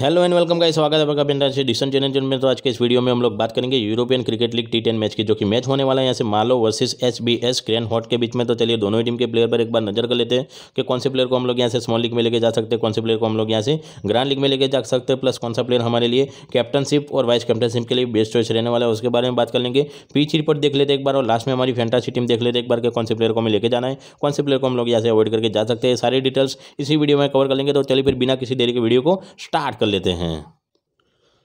hello and welcome का स्वागत है आपका बिंदा से डिसन चैनल में तो आज के इस वीडियो में हम लोग बात करेंगे European cricket league T ten match की जो कि मैच होने वाला है यहाँ से मालो versus H B S Craeyenhout के बीच में तो चलिए दोनों ही टीम के प्लेयर पर एक बार नजर कर लेते हैं कि कौन से प्लेयर को हम लोग यहाँ से स्मॉल लीग में लेके जा सकते हैं कौन से प्लेयर को हम लोग यहाँ से ग्रांड लीग में लेके जा सकते हैं प्लस कौन सा प्लेयर हमारे लिए कैप्टनशिप और वाइस कैप्टनशिप के लिए बेस्ट चॉइस रहने वाला है उसके बारे में बात कर लेंगे पीच रिपोर्ट देख लेते एक बार और लास्ट में हमारी फैंटासी टीम देख लेते एक बार के कौन से प्लेयर को हमें लेके जाना है कौन से प्लेयर को हम लोग यहाँ से अवॉइड करके जा सकते हैं सारी डिटेल्स इसी वीडियो में कवर कर लेंगे तो चलिए फिर बिना किसी देरी के वीडियो को स्टार्ट कर लेते हैं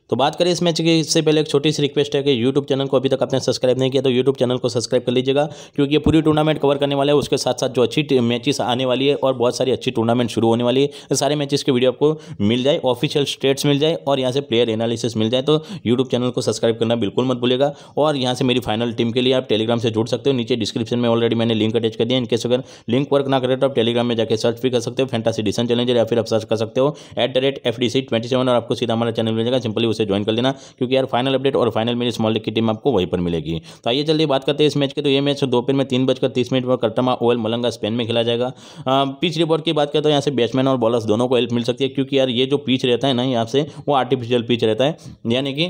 तो बात करें इस मैच की इससे पहले एक छोटी सी रिक्वेस्ट है कि यूट्यूब चैनल को अभी तक आपने सब्सक्राइब नहीं किया तो यूट्यूब चैनल को सब्सक्राइब कर लीजिएगा क्योंकि ये पूरी टूर्नामेंट कवर करने वाला है उसके साथ साथ जो अच्छी मैचेस आने वाली है और बहुत सारी अच्छी टूर्नामेंट शुरू होने वाली है सारे मैचेस की वीडियो आपको मिल जाए ऑफिशियल स्टेट्स मिल जाए और यहाँ से प्लेयर एनालिसिस मिल जाए तो यूट्यूब चैनल को सब्सक्राइब करना बिल्कुल मत भूलेगा और यहाँ से मेरी फाइनल टीम के लिए आप टेलीग्राम से जुड़ सकते हो नीचे डिस्क्रिप्शन में ऑलरेडी मैंने लिंक अटैच कर दिया इनकेस अगर लिंक वर्क ना करें तो आप टेलीग्राम में जाकर सर्च भी कर सकते हो फैंटासी डिसन चैलेंजर या फिर आप सर्च कर सकते हो at the rate F D C twenty seven और आपको सीधा हमारा चैनल मिल जाएगा सिंपली से ज्वाइन कर लेना क्योंकि यार फाइनल अपडेट और फाइनल मेरी स्मॉल लीग की टीम आपको वहीं पर मिलेगी तो आइए जल्दी बात करते हैं इस मैच की तो ये मैच दोपहर में तीन बजकर तीस मिनट पर कर्टमा ओएल मलंगा स्पेन में खेला जाएगा पिच रिपोर्ट की बात करें तो यहाँ से बैट्समैन और बॉलर्स दोनों को हेल्प मिल सकती है क्योंकि यार ये जो पिच रहता है ना यहाँ से वो आर्टिफिशियल पिच रहता है यानी कि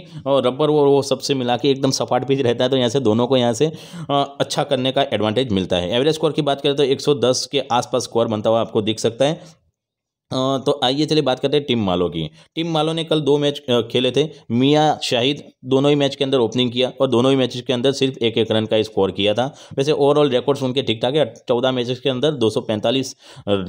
रबर वो सबसे मिला के एकदम सपाट पिच रहता है तो यहाँ से दोनों को यहाँ से अच्छा करने का एडवांटेज मिलता है एवरेज स्कोर की बात करें तो एक के आसपास स्कोर बनता हुआ आपको दिख सकता है तो आइए चलिए बात करते हैं टीम मालो की टीम मालो ने कल दो मैच खेले थे मियाँ शाहिद दोनों ही मैच के अंदर ओपनिंग किया और दोनों ही मैच के अंदर सिर्फ एक एक रन का स्कोर किया था वैसे ओवरऑल रिकॉर्ड्स उनके ठीक ठाक है चौदह मैचेस के अंदर 245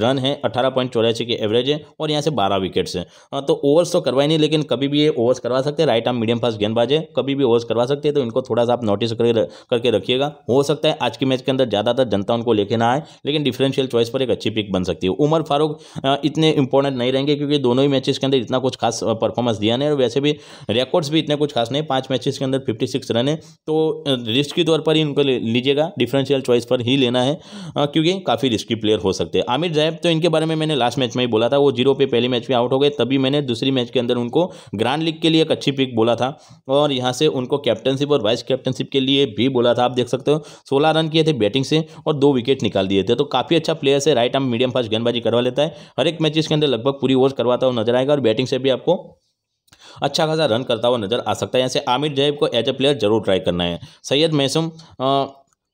रन है अठारह पॉइंट चौरासी की एवरेज है और यहाँ से बारह विकेट्स हैं तो ओवर्स तो करवाई नहीं लेकिन कभी भी ये ओवर्स करवा सकते हैं राइट आर्म मीडियम फास्ट गेंदबाज है कभी भी ओवर्स करवा सकते हैं तो इनको थोड़ा सा आप नोटिस करके रखिएगा हो सकता है आज के मैच के अंदर ज़्यादातर जनता उनको लेके ना आए लेकिन डिफरेंशियल चॉइस पर एक अच्छी पिक बन सकती है उमर फारूक इतने इंपॉर्टेंट नहीं रहेंगे क्योंकि दोनों ही मैचेस के अंदर इतना कुछ खास परफॉर्मेंस दिया नहीं और वैसे भी रिकॉर्ड्स भी इतने कुछ खास नहीं पांच मैचेस के अंदर 56 सिक्स रन है तो रिस्क के तौर पर ही उनको लीजिएगा डिफरेंशियल चॉइस पर ही लेना है क्योंकि काफ़ी रिस्की प्लेयर हो सकते हैं आमिर जैब तो इनके बारे में मैंने लास्ट मैच में ही बोला था वो जीरो पे पहले मैच में आउट हो गए तभी मैंने दूसरी मैच के अंदर उनको ग्रांड लीग के लिए एक अच्छी पिक बोला था और यहाँ से उनको कैप्टनशिप और वाइस कैप्टनशिप के लिए भी बोला था आप देख सकते हो सोलह रन किए थे बैटिंग से और दो विकेट निकाल दिए थे तो काफ़ी अच्छा प्लेयर है राइट आर्म मीडियम फास्ट गेंदबाजी करवा लेता है हर एक मैच के अंदर लगभग पूरी ओवर करवाता हुआ नजर आएगा और बैटिंग से भी आपको अच्छा खासा रन करता हुआ नजर आ सकता है से आमिर जैब को एज ए प्लेयर जरूर ट्राई करना है सैयद मैसूम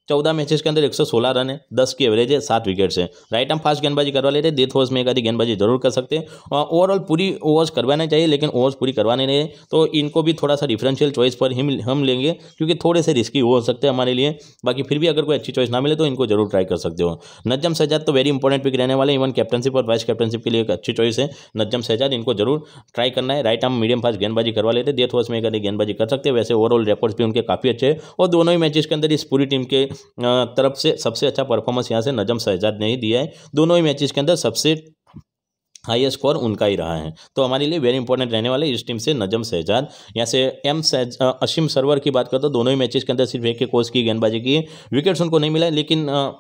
चौदह मैचेस के अंदर एक सौ सोलह रन है दस की एवरेज है सात विकेट्स है राइट हम फास्ट गेंदबाजी करवा लेते हैं डेथ ओवर्स में एक आधी गेंदबाजी जरूर कर सकते हैं ओवरऑल पूरी ओवर्स करवाना चाहिए लेकिन ओवर्स पूरी करवाने नहीं है तो इनको भी थोड़ा सा डिफरेंशियल चॉइस पर हम हम लेंगे क्योंकि थोड़े से रिस्की हो सकते हैं हमारे लिए बाकी फिर भी अगर कोई अच्छी चॉइस ना मिले तो इनको जरूर ट्राई कर सकते हो नज्जम सजाद तो वेरी इंपॉर्टेंट पिक रहने वाले इवन कैप्टनशिप और वाइस कैप्टनशिप के लिए एक अच्छी चॉइस है नज्जम सजाद इनको जरूर ट्राई करना है राइट हम मीडियम फास्ट गेंदबाजी करवा लेते डेथ ओवर्स में एक आधी गेंदबाजी कर सकते हैं वैसे ओवरऑल रिकॉर्ड्स भी उनके काफ़ी अच्छे हैं और दोनों ही मैचेस के अंदर इस पूरी टीम के तरफ से सबसे अच्छा परफॉर्मेंस यहाँ से नजम शहजाद ने ही दिया है दोनों ही मैचेस के अंदर सबसे हाई स्कोर उनका ही रहा है तो हमारे लिए वेरी इंपॉर्टेंट रहने वाले इस टीम से नजम शहजाद यहाँ से एम सहज असीम सरवर की बात करते तो दोनों ही मैचेस के अंदर सिर्फ एक एक कोर्स की गेंदबाजी की विकेट्स उनको नहीं मिला लेकिन आ,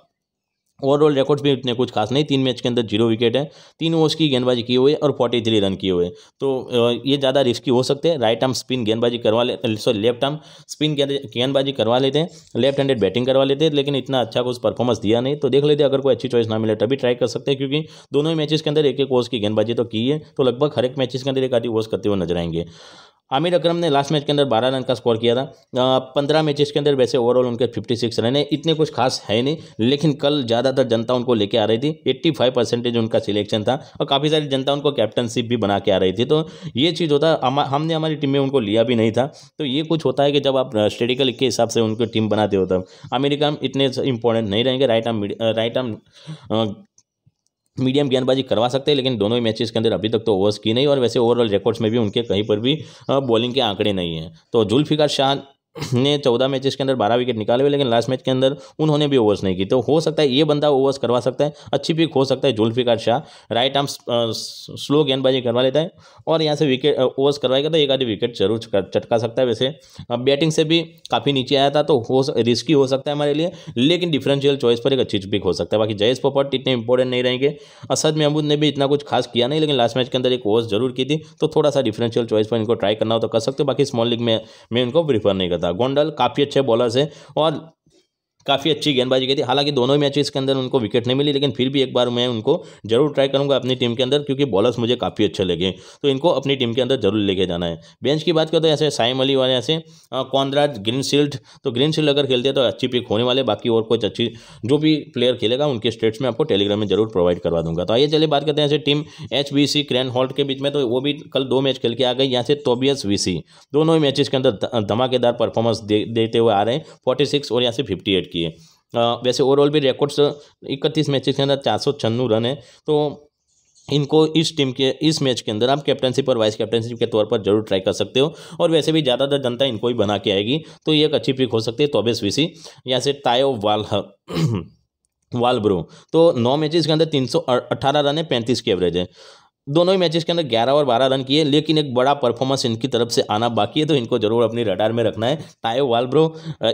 ओवरऑल रिकॉर्ड्स भी इतने कुछ खास नहीं तीन मैच के अंदर जीरो विकेट है तीन ओवर्स की गेंदबाजी की हुई और फोर्टी थ्री रन किए हुए तो ये ज़्यादा रिस्की हो सकते हैं राइट आर्म स्पिन गेंदबाजी करवा ले सॉरी लेफ्ट आर्म स्पिन गेंदबाजी करवा लेते हैं लेफ्ट हैंडेड बैटिंग करवा लेते हैं लेकिन इतना अच्छा कुछ परफॉर्मेंस दिया नहीं तो देख लेते अगर कोई अच्छी चॉइस ना मिले तभी ट्राई कर सकते हैं क्योंकि दोनों ही मैचेस के अंदर एक एक ओवर्स की गेंदबाजी तो की है तो लगभग हर एक मैचेस के अंदर एक आधी ओवर्स करते हुए नजर आएंगे आमिर अकरम ने लास्ट मैच के अंदर बारह रन का स्कोर किया था पंद्रह मैचेस के अंदर वैसे ओवरऑल उनके फिफ्टी सिक्स रन है इतने कुछ खास है नहीं लेकिन कल ज़्यादातर जनता उनको लेके आ रही थी एट्टी फाइव परसेंटेज उनका सिलेक्शन था और काफ़ी सारी जनता उनको कैप्टनशिप भी बना के आ रही थी तो ये चीज़ होता हमने हमारी टीम में उनको लिया भी नहीं था तो ये कुछ होता है कि जब आप स्टेडिकल के हिसाब से उनकी टीम बनाते हो तब आमिर इतने इंपॉर्टेंट नहीं रहेंगे right arm right arm medium गेंदबाजी करवा सकते हैं लेकिन दोनों ही मैचेस के अंदर अभी तक तो ओवर्स की नहीं और वैसे ओवरऑल रिकॉर्ड्स में भी उनके कहीं पर भी बॉलिंग के आंकड़े नहीं हैं तो जुल्फिकार शाह ने चौदह मैचेस के अंदर बारह विकेट निकाले हुए लेकिन लास्ट मैच के अंदर उन्होंने भी ओवर्स नहीं की तो हो सकता है ये बंदा ओवर्स करवा सकता है अच्छी पिक हो सकता है Zulfiqar Shah right arm slow गेंदबाजी करवा लेता है और यहाँ से विकेट ओवर्स करवाएगा तो एक आधी विकेट जरूर चटका सकता है वैसे अब बैटिंग से भी काफ़ी नीचे आया था तो हो रिस्की हो सकता है हमारे लिए लेकिन डिफरेंशियल चॉइस पर एक अच्छी पिक हो सकता है बाकी जयेश पोपट इतने इंपॉर्टेंट नहीं रहेंगे असद महमूद ने भी इतना कुछ खास किया नहीं लेकिन लास्ट मैच के अंदर एक ओवर्स जरूर की थी तो थोड़ा सा डिफरेंशियल चॉइस पर इनको ट्राई करना हो तो कर सकते हो बाकी स्मॉल लीग में मैं इनको प्रीफर नहीं करता था गोंडल काफ़ी अच्छे बॉलर्स हैं और काफ़ी अच्छी गेंदबाजी की थी हालांकि दोनों मैचेस के अंदर उनको विकेट नहीं मिली लेकिन फिर भी एक बार मैं उनको जरूर ट्राई करूंगा अपनी टीम के अंदर क्योंकि बॉलर्स मुझे काफ़ी अच्छे लगे तो इनको अपनी टीम के अंदर जरूर लेके जाना है बेंच की बात करें तो ऐसे साइम अली वाले ऐसे कॉन्द्राज ग्रीन शील्ड तो ग्रीन शील्ड अगर खेलते हैं तो अच्छी पिक होने वाले बाकी और कुछ अच्छी जो भी प्लेयर खेलेगा उनके स्टेट्स में आपको टेलीग्राम में जरूर प्रोवाइड करवा दूंगा तो आइए चलिए बात करते हैं ऐसे team H B C Craeyenhout के बीच में तो वो भी कल दो मैच खेल के आ गई यहाँ से तोबियस वी सी दोनों ही मैचेस के अंदर धमाकेदार परफॉर्मेंस देते हुए आ रहे हैं फोर्टी और यहाँ से फिफ्टी की किए वैसे ओवरऑल भी रिकॉर्ड्स इकतीस मैचेस के अंदर चार रन है तो इनको इस टीम के इस मैच के अंदर आप कैप्टनशिप और वाइस कैप्टनशिप के तौर पर जरूर ट्राई कर सकते हो और वैसे भी ज़्यादातर जनता इनको ही बना के आएगी तो ये एक अच्छी पिक हो सकती है तोबेस विसी या से टायो वाल वालब्रो तो नौ मैचेस के अंदर तीन सौ अठारह रन है पैंतीस की एवरेज है दोनों ही मैचेस के अंदर ग्यारह और बारह रन किए लेकिन एक बड़ा परफॉर्मेंस इनकी तरफ से आना बाकी है तो इनको जरूर अपनी रडार में रखना है टायो वाल ब्रो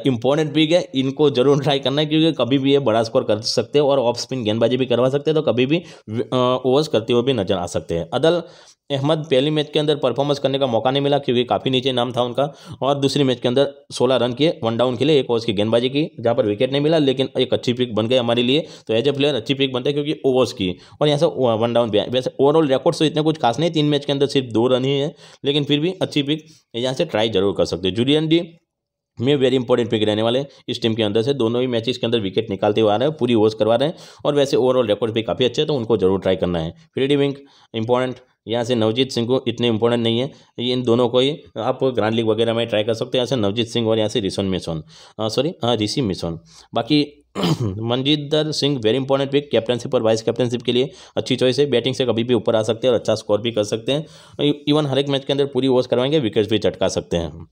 इंपॉर्टेंट पिक है इनको जरूर ट्राई करना है क्योंकि कभी भी ये बड़ा स्कोर कर सकते हैं और ऑफ स्पिन गेंदबाजी भी करवा सकते हैं तो कभी भी ओवर्स करते हुए भी नजर आ सकते हैं अदल अहमद पहली मैच के अंदर परफॉर्मेंस करने का मौका नहीं मिला क्योंकि काफ़ी नीचे नाम था उनका और दूसरी मैच के अंदर 16 रन किए वन डाउन खेले एक ओवर्स की गेंदबाजी की जहाँ पर विकेट नहीं मिला लेकिन एक अच्छी पिक बन गई हमारे लिए तो एज ए प्लेयर अच्छी पिक है क्योंकि ओवर्स की और यहाँ से वन डाउन भी आए वैसे ओवरऑल रिकॉर्ड से इतना कुछ खास नहीं तीन मैच के अंदर सिर्फ दो रन ही है लेकिन फिर भी अच्छी पिक यहाँ से ट्राई जरूर कर सकते हो जूलियन डी में वेरी इंपॉर्टेंट पिक रहने वाले इस टीम के अंदर से दोनों ही मैचेस के अंदर विकेट निकालते हुए आ रहे हैं पूरी ओवर्स करवा रहे हैं और वैसे ओवरऑल रिकॉर्ड भी काफ़ी अच्छे हैं तो उनको जरूर ट्राई करना है फ्रीडी विंक इंपॉर्टेंट यहाँ से नवजीत सिंह को इतने इंपॉर्टेंट नहीं है इन दोनों को ही आप ग्रांड लीग वगैरह में ट्राई कर सकते हैं यहाँ से नवजीत सिंह और यहाँ से रिसोन मिसोन सॉरी हाँ ऋषि मिसोन बाकी Manjeet Singh very important pick captainship और वाइस कैप्टनशिप के लिए अच्छी चॉइस है बैटिंग से कभी भी ऊपर आ सकते हैं और अच्छा स्कोर भी कर सकते हैं इवन e-, हर एक मैच के अंदर पूरी ओवर्स करवाएंगे विकेट्स भी चटका सकते हैं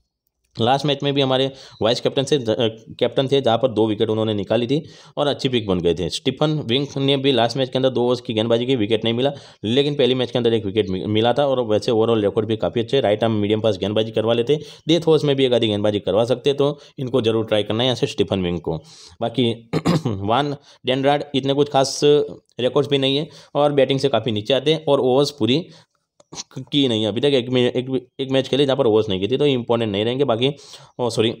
लास्ट मैच में भी हमारे वाइस कैप्टन से कैप्टन थे जहाँ पर दो विकेट उन्होंने निकाली थी और अच्छी पिक बन गए थे स्टीफन विंक ने भी लास्ट मैच के अंदर दो ओवर्स की गेंदबाजी की विकेट नहीं मिला लेकिन पहली मैच के अंदर एक विकेट मिला था और वैसे ओवरऑल रिकॉर्ड भी काफ़ी अच्छे राइट आर्म मीडियम पास गेंदबाजी करवा लेते डेथ ओवर्स में भी एक आधी गेंदबाजी करवा सकते तो इनको जरूर ट्राई करना है यहाँ से स्टीफन विंक को बाकी वन डेनराड इतने कुछ खास रिकॉर्ड्स भी नहीं है और बैटिंग से काफ़ी नीचे आते हैं और ओवर्स पूरी की नहीं अभी तक एक एक, एक मैच खेले जहाँ पर ओवर्स नहीं की थी तो इंपॉर्टेंट नहीं रहेंगे बाकी सॉरी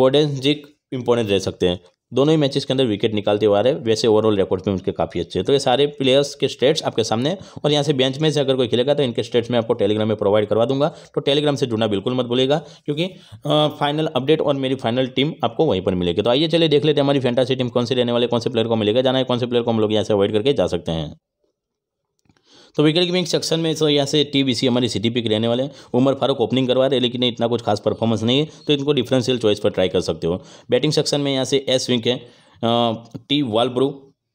बोर्डेंस जिक इम्पोर्टेंट रह सकते हैं दोनों ही मैचेस के अंदर विकेट निकालते हुए आ रहे वैसे ओवरऑल रिकॉर्ड्स में उनके काफ़ी अच्छे हैं तो ये सारे प्लेयर्स के स्टेट्स आपके सामने और यहाँ से बेंच में से अगर कोई खेलेगा तो इनके स्टेट्स में आपको टेलीग्राम में प्रोवाइड करवा दूंगा तो टेलीग्राम से जुड़ना बिल्कुल मत भूलेगा क्योंकि फाइनल अपडेट और मेरी फाइनल टीम आपको वहीं पर मिलेगी तो आइए चले देख लेते हैं हमारी फैंटासी टीम कौन सी रहने वाले कौन से प्लेयर को मिलेगा जाना है कौन से प्लेयर को हम लोग यहाँ से अवॉइड करके जा सकते हैं तो विकेट कीपिंग सेक्शन में सर तो यहाँ से टी बी सी हमारी सिटी पिक रहने वाले हैं उमर फारूक ओपनिंग करवा रहे हैं लेकिन इतना कुछ खास परफॉर्मेंस नहीं है तो इनको डिफरेंशियल चॉइस पर ट्राई कर सकते हो बैटिंग सेक्शन में यहाँ से एस विंक है टी वालब्रू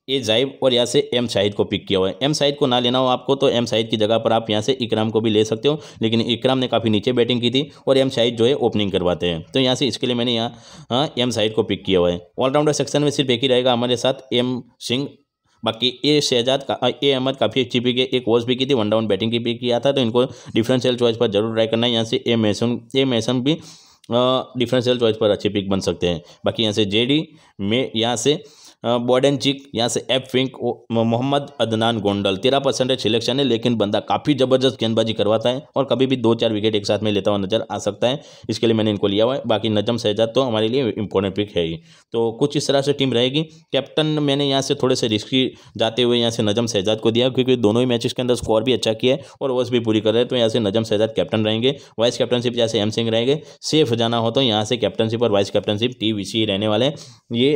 ए जाइब और यहाँ से एम शाहिद को पिक किया हुआ है एम शाहिद को ना लेना हो आपको तो एम शाहिद की जगह पर आप यहाँ से इकराम को भी ले सकते हो लेकिन इकराम ने काफ़ी नीचे बैटिंग की थी और एम शाहिद जो है ओपनिंग करवाते हैं तो यहाँ से इसके लिए मैंने यहाँ एम शाहिद को पिक किया हुआ है ऑलराउंडर सेक्शन में सिर्फ एक ही रहेगा हमारे साथ एम सिंह बाकी ए शहजाद का ए अहमद काफ़ी अच्छी पिक है एक वॉस भी की थी वन डाउन बैटिंग की पिक किया था तो इनको डिफरेंशियल चॉइस पर जरूर ट्राई करना है यहाँ से ए मैसन ए मैसन भी डिफरेंशियल चॉइस पर अच्छी पिक बन सकते हैं बाकी यहाँ से जे डी में यहाँ से बॉडन चिक यहाँ से एफ फिंक मोहम्मद अदनान गोंडल तेरह परसेंटेज सिलेक्शन है लेकिन बंदा काफ़ी ज़बरदस्त गेंदबाजी करवाता है और कभी भी दो चार विकेट एक साथ में लेता हुआ नजर आ सकता है इसके लिए मैंने इनको लिया हुआ है बाकी नजम सहजाद तो हमारे लिए इंपॉर्टेंट पिक है ही तो कुछ इस तरह से टीम रहेगी कैप्टन मैंने यहाँ से थोड़े से रिस्की जाते हुए यहाँ से नजम शहजाद को दिया क्योंकि दोनों ही मैचेस के अंदर स्कोर भी अच्छा किया है और ओवर्स भी पूरी कर रहे हैं तो यहाँ से नजम शहजाद कैप्टन रहेंगे वाइस कैप्टनशिप यहाँ से एम सिंह रहेंगे सेफ जाना हो तो यहाँ से कैप्टनशिप और वाइस कैप्टनशिप टी वी रहने वाले ये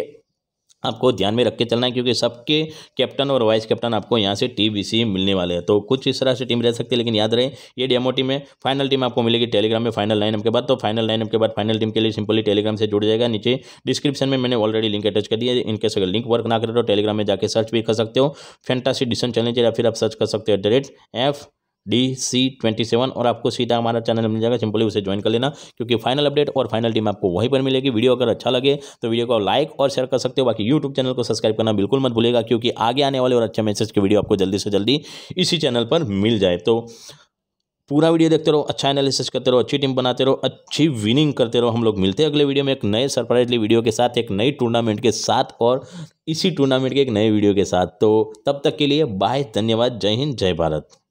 आपको ध्यान में रख के चलना है क्योंकि सबके कैप्टन और वाइस कैप्टन आपको यहाँ से टीबीसी मिलने वाले हैं तो कुछ इस तरह से टीम रह सकती है लेकिन याद रहे ये डेमो टीम है फाइनल टीम आपको मिलेगी टेलीग्राम में फाइनल लाइनअप के बाद तो फाइनल लाइनअप के बाद फाइनल टीम के लिए सिंपली टेलीग्राम से जुड़ जाएगा नीचे डिस्क्रिप्शन में मैंने ऑलरेडी लिंक अटैच कर दिया इनके अगर लिंक वर्क ना करे तो टेलीग्राम में जाकर सर्च भी कर सकते हो फेंटासी डिसन चैलेंज या फिर आप सर्च कर सकते हो at the rate F D C twenty seven और आपको सीधा हमारा चैनल मिल जाएगा सिंपली उसे ज्वाइन कर लेना क्योंकि फाइनल अपडेट और फाइनल टीम आपको वहीं पर मिलेगी वीडियो अगर अच्छा लगे तो वीडियो को लाइक और शेयर कर सकते हो बाकी यूट्यूब चैनल को सब्सक्राइब करना बिल्कुल मत भूलेगा क्योंकि आगे आने वाले और अच्छे मैसेज के वीडियो आपको जल्दी से जल्दी इसी चैनल पर मिल जाए तो पूरा वीडियो देखते रहो अच्छा एनालिसिस करते रहो अच्छी टीम बनाते रहो अच्छी विनिंग करते रहो हम लोग मिलते हैं अगले वीडियो में एक नए सरप्राइजली वीडियो के साथ एक नई टूर्नामेंट के साथ और इसी टूर्नामेंट के एक नए वीडियो के साथ तो तब तक के लिए बाय धन्यवाद जय हिंद जय भारत